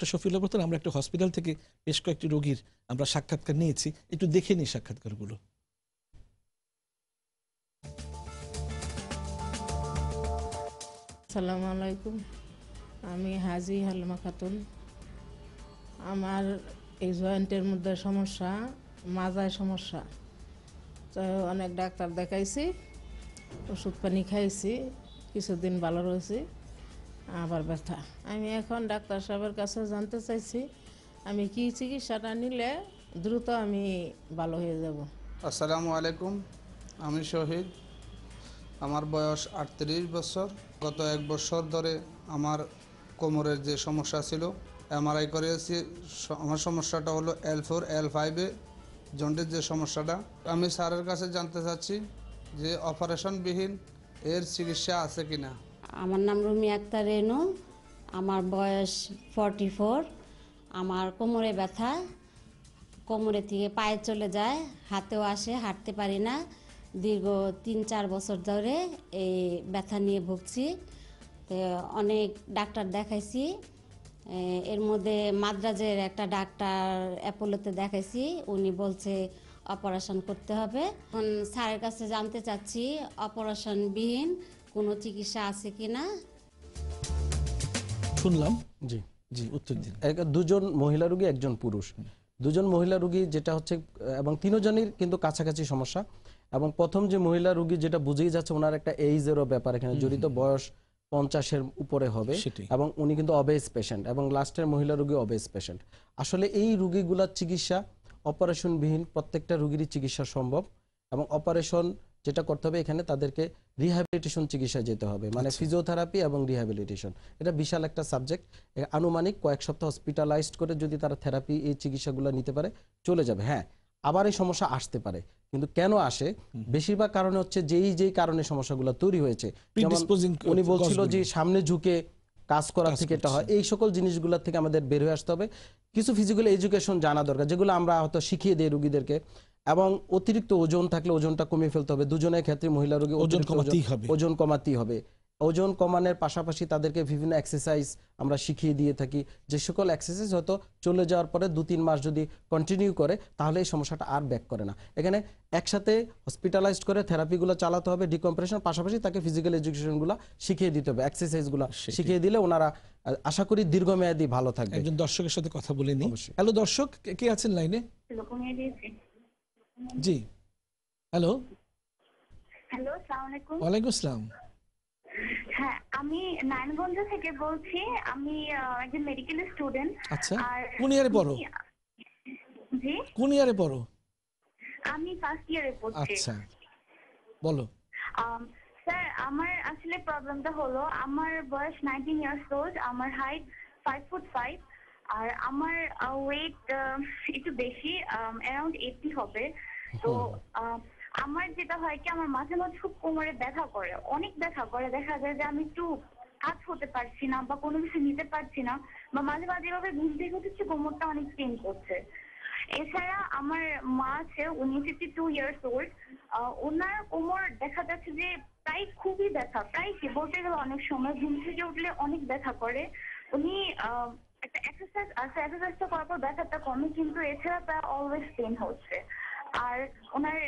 Doctor Shafiullah বলতেন আমরা একটা হসপিটাল থেকে বেশ কয়েকটি রোগীর আমরা সাক্ষাৎকার নিয়েছি একটু দেখে নিই সাক্ষাৎকারগুলো আসসালামু আলাইকুম আমি হাজি হালমা খাতুন আমার এই জয়েন্টের মধ্যে সমস্যা মাজায় সমস্যা তো অনেক ডাক্তার দেখাইছি ওষুধ পানি খাইছি কিছুদিন ভালো রয়েছি আবার ব্যথা আমি এখন ডাক্তার সাহেবের কাছে জানতে চাইছি আমি কি চিকিৎসাটা নিলে দ্রুত আমি ভালো হয়ে যাব আসসালামু আলাইকুম আমি শহীদ আমার বয়স আটত্রিশ বছর গত এক বছর ধরে আমার কোমরের যে সমস্যা ছিল এমআরআই করেছি আমার সমস্যাটা হলো এল ফোর এল ফাইভে জন্ডের যে সমস্যাটা আমি স্যারের কাছে জানতে চাচ্ছি যে অপারেশনবিহীন এর চিকিৎসা আছে কি না আমার নাম রুমি আক্তার রেনু আমার বয়স ফর্টি ফোর আমার কোমরে ব্যথা কোমরে থেকে পায়ে চলে যায় হাতেও আসে হাঁটতে পারি না দীর্ঘ তিন চার বছর ধরে এই ব্যথা নিয়ে ভুগছি অনেক ডাক্তার দেখাইছি এর মধ্যে মাদ্রাজের একটা ডাক্তার অ্যাপোলোতে দেখাইছি উনি বলছে অপারেশন করতে হবে এখন স্যারের কাছে জানতে চাচ্ছি অপারেশনবিহীন কোনো চিকিৎসা আছে কি না শুনলাম জি জি উত্তর দিন দুজন মহিলা রোগী একজন পুরুষ দুজন মহিলা রোগী যেটা হচ্ছে এবং তিনজনের কিন্তু কাছাকাছি সমস্যা এবং প্রথম যে মহিলা রোগী যেটা বুঝেই যাচ্ছে ওনার একটা এইজেরও ব্যাপার এখানে জড়িত বয়স পঞ্চাশের উপরে হবে এবং উনি কিন্তু অবেজ পেশেন্ট এবং লাস্টের মহিলা রুগী অবেজ পেশেন্ট আসলে এই রুগীগুলার চিকিৎসা অপারেশনবিহীন প্রত্যেকটা রুগীরই চিকিৎসা সম্ভব এবং অপারেশন যেটা করতে হবে এখানে তাদেরকে রিহ্যাবিলিটেশন চিকিৎসা যেতে হবে মানে ফিজিওথেরাপি আচ্ছা। এবং রিহ্যাবিলিটেশন এটা বিশাল একটা সাবজেক্ট আনুমানিক কয়েক সপ্তাহ হসপিটালাইজড করে যদি তারা থেরাপি এই চিকিৎসাগুলো নিতে পারে চলে যাবে হ্যাঁ আবার এই সমস্যা আসতে পারে কিন্তু কেন আসে বেশিরভাগ কারণে হচ্ছে যেই যেই কারণে সমস্যাগুলো তৈরি হয়েছে উনি বলছিল যে সামনে ঝুঁকে কাজ করা থেকে এটা হয় এই সকল জিনিসগুলো থেকে আমাদের বের হয়ে আসতে হবে কিছু ফিজিক্যাল এডুকেশন জানা দরকার যেগুলো আমরা হয়তো শিখিয়ে দিই রুগীদেরকে এবং অতিরিক্ত ওজন থাকলে ওজনটা কমিয়ে ফেলতে হবে দুজনের ক্ষেত্রে মহিলা রোগী ওজন কমাতেই হবে ওজন কমাতেই হবে ওজন কমানোর পাশাপাশি তাদেরকে বিভিন্ন এক্সারসাইজ আমরা শিখিয়ে দিয়ে থাকি যে সকল এক্সারসাইজ হয়তো চলে যাওয়ার পরে দু তিন মাস যদি কন্টিনিউ করে তাহলে এই সমস্যাটা আর ব্যাক করে না এখানে একসাথে হসপিটালাইজড করে থেরাপিগুলো চালাতে হবে ডিকম্প্রেশন পাশাপাশি তাকে ফিজিক্যাল এডুকেশনগুলো শিখিয়ে দিতে হবে এক্সারসাইজগুলো শিখিয়ে দিলে ওনারা আশা করি দীর্ঘমেয়াদী ভালো থাকবে একজন দর্শকের সাথে কথা বলে নিই হ্যালো দর্শক কে আছেন লাইনে জি হ্যালো হ্যালো আলাইকুম ওয়ালাইকুম হ্যাঁ আমি নারায়ণগঞ্জ থেকে বলছি আমি একজন মেডিকেল স্টুডেন্ট আচ্ছা কোন ইয়ারে পড়ো জি কোন ইয়ারে পড়ো আমি ফার্স্ট ইয়ারে পড়ছি আচ্ছা বলো স্যার আমার আসলে প্রবলেমটা হলো আমার বয়স 19 ইয়ার্স ওল্ড আমার হাইট 5 ফুট 5 আর আমার ওয়েট একটু বেশি অ্যারাউন্ড 80 হবে তো আমার যেটা হয় কি আমার মাঝে মাঝে খুব কোমরে ব্যথা করে অনেক ব্যথা করে দেখা যায় যে আমি একটু কাজ হতে পারছি না বা কোনো কিছু নিতে পারছি না বা মাঝে মাঝে এভাবে ঘুম থেকে উঠেছি কোমরটা অনেক পেন করছে এছাড়া আমার মা আছে উনি ফিফটি টু ইয়ার্স ওল্ড ওনার কোমর দেখা যাচ্ছে যে প্রায় খুবই ব্যথা প্রায় কি বলতে গেলে অনেক সময় ঘুম থেকে উঠলে অনেক ব্যথা করে উনি একটা এক্সারসাইজ আছে এক্সারসাইজটা করার পর ব্যথাটা কমে কিন্তু এছাড়া তা অলওয়েজ পেন হচ্ছে আর ওনার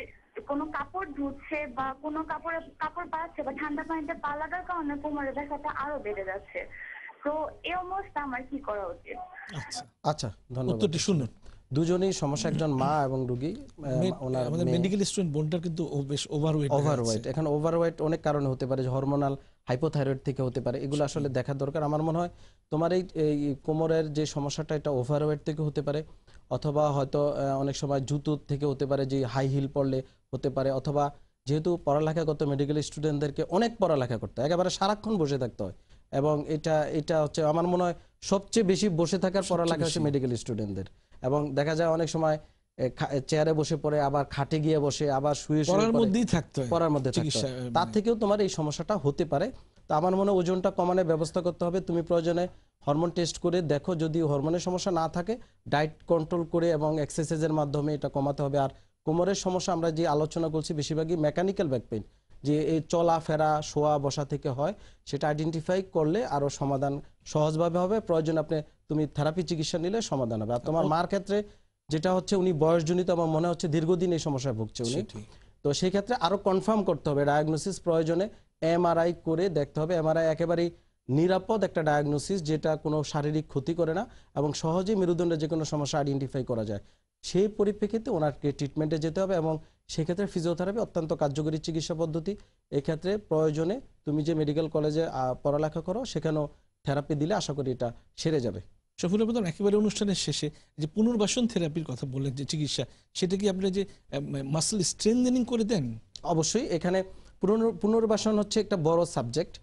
কোনো কাপড় ধুচ্ছে বা কোনো কাপড় কাপড় পাচ্ছে বা ঠান্ডা পানিতে পা লাগার কারণে কোমরের ব্যথাটা আরো বেড়ে যাচ্ছে তো এই অবস্থা আমার কি করা উচিত আচ্ছা।, আচ্ছা ধন্যবাদ উত্তরটি শুনুন দুজনেই সমস্যা একজন মা এবং রোগী আমাদের মেডিকেল স্টুডেন্ট বোনটার কিন্তু বেশ ওভারওয়েট ওভারওয়েট এখন ওভারওয়েট অনেক কারণে হতে পারে হরমোনাল হাইপোথাইরয়েড থেকে হতে পারে এগুলো আসলে দেখা দরকার আমার মনে হয় তোমার এই কোমরের যে সমস্যাটা এটা ওভারওয়েট থেকে হতে পারে অথবা হয়তো অনেক সময় জুতো থেকে হতে পারে যে হাই হিল পড়লে হতে পারে অথবা যেহেতু পড়ালেখা করতে মেডিকেল স্টুডেন্টদেরকে অনেক পড়ালেখা করতে হয় একেবারে সারাক্ষণ বসে থাকতে হয় এবং এটা এটা হচ্ছে আমার মনে হয় সবচেয়ে বেশি বসে থাকার পড়ালেখা হচ্ছে মেডিকেল স্টুডেন্টদের এবং দেখা যায় অনেক সময় চেয়ারে বসে পড়ে আবার খাটে গিয়ে বসে আবার শুয়ে পড়ার মধ্যেই থাকতে হয় পড়ার মধ্যে চিকিৎসা তার মানে। থেকেও তোমার এই সমস্যাটা হতে পারে তো আমার মনে ওজনটা কমানোর ব্যবস্থা করতে হবে তুমি প্রয়োজনে হরমোন টেস্ট করে দেখো যদি হরমোনের সমস্যা না থাকে ডায়েট কন্ট্রোল করে এবং এক্সারসাইজের মাধ্যমে এটা কমাতে হবে আর কোমরের সমস্যা আমরা যে আলোচনা করছি বেশিরভাগই মেকানিক্যাল ব্যাক পেন যে এই চলা ফেরা শোয়া বসা থেকে হয় সেটা আইডেন্টিফাই করলে আরও সমাধান সহজভাবে হবে প্রয়োজন আপনি তুমি থেরাপি চিকিৎসা নিলে সমাধান হবে আর তোমার আচ্ছা, মার ক্ষেত্রে যেটা হচ্ছে উনি বয়সজনিত আমার মনে হচ্ছে দীর্ঘদিন এই সমস্যায় ভুগছে উনি তো সেই ক্ষেত্রে আরও কনফার্ম করতে হবে ডায়াগনোসিস প্রয়োজনে এমআরআই করে দেখতে হবে এমআরআই একেবারেই নিরাপদ একটা ডায়াগনোসিস যেটা কোনো শারীরিক ক্ষতি করে না এবং সহজেই মেরুদণ্ডে যে কোনো সমস্যা আইডেন্টিফাই করা যায় সেই পরিপ্রেক্ষিতে ওনাকে ট্রিটমেন্টে যেতে হবে এবং সেক্ষেত্রে ফিজিওথেরাপি অত্যন্ত কার্যকরী চিকিৎসা পদ্ধতি এক্ষেত্রে প্রয়োজনে তুমি যে মেডিকেল কলেজে পড়ালেখা করো সেখানেও থেরাপি দিলে আশা করি এটা সেরে যাবে শফিউল প্রধান একেবারে অনুষ্ঠানের শেষে যে পুনর্বাসন থেরাপির কথা বললেন যে চিকিৎসা সেটা কি আপনি যে মাসল স্ট্রেন্থেনিং করে দেন অবশ্যই এখানে পুনর্বাসন হচ্ছে একটা বড় সাবজেক্ট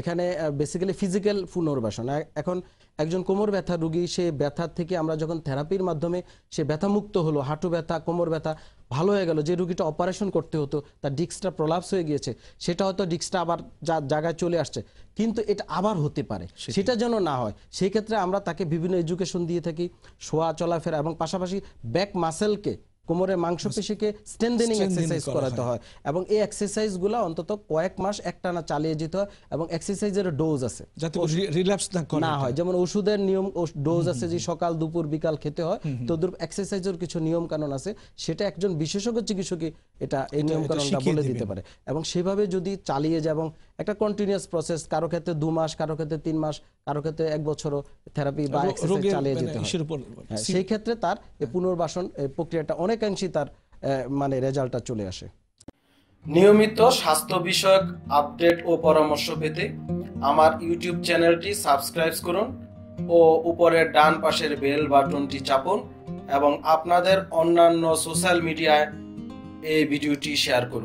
এখানে বেসিক্যালি ফিজিক্যাল পুনর্বাসন এখন একজন কোমর ব্যথা রুগী সে ব্যথার থেকে আমরা যখন থেরাপির মাধ্যমে সে ব্যথা মুক্ত হলো হাঁটু ব্যথা কোমর ব্যথা ভালো হয়ে গেল যে রুগীটা অপারেশন করতে হতো তার ডিস্কটা প্রলাপস হয়ে গিয়েছে সেটা হয়তো ডিস্কটা আবার যা জায়গায় চলে আসছে কিন্তু এটা আবার হতে পারে সেটা যেন না হয় সেই ক্ষেত্রে আমরা তাকে বিভিন্ন এডুকেশন দিয়ে থাকি শোয়া চলাফেরা এবং পাশাপাশি ব্যাক মাসেলকে কোমরের মাংসপেশিকে স্ট্রেন্দেনিং এক্সারসাইজ করাতে হয় এবং এই এক্সারসাইজগুলো অন্তত কয়েক মাস একটানা চালিয়ে যেতে হয় এবং এক্সারসাইজের ডোজ আছে যাতে রিল্যাপস না করে না হয় যেমন ওষুধের নিয়ম ডোজ আছে যে সকাল দুপুর বিকাল খেতে হয় তো এক্সারসাইজের কিছু নিয়ম কানুন আছে সেটা একজন বিশেষজ্ঞ চিকিৎসকই এটা এই নিয়ম কানুনটা বলে দিতে পারে এবং সেভাবে যদি চালিয়ে যায় এবং একটা কন্টিনিউয়াস প্রসেস কারো ক্ষেত্রে দু মাস কারো ক্ষেত্রে তিন মাস কারো ক্ষেত্রে এক বছরও থেরাপি বা চালিয়ে মানে যেতে হয় হ্যাঁ, সেই ক্ষেত্রে তার পুনর্বাসন প্রক্রিয়াটা অনেকাংশই তার মানে রেজাল্টটা চলে আসে নিয়মিত স্বাস্থ্য বিষয়ক আপডেট ও পরামর্শ পেতে আমার ইউটিউব চ্যানেলটি সাবস্ক্রাইব করুন ও উপরের ডান পাশের বেল বাটনটি চাপুন এবং আপনাদের অন্যান্য সোশ্যাল মিডিয়ায় এই ভিডিওটি শেয়ার করুন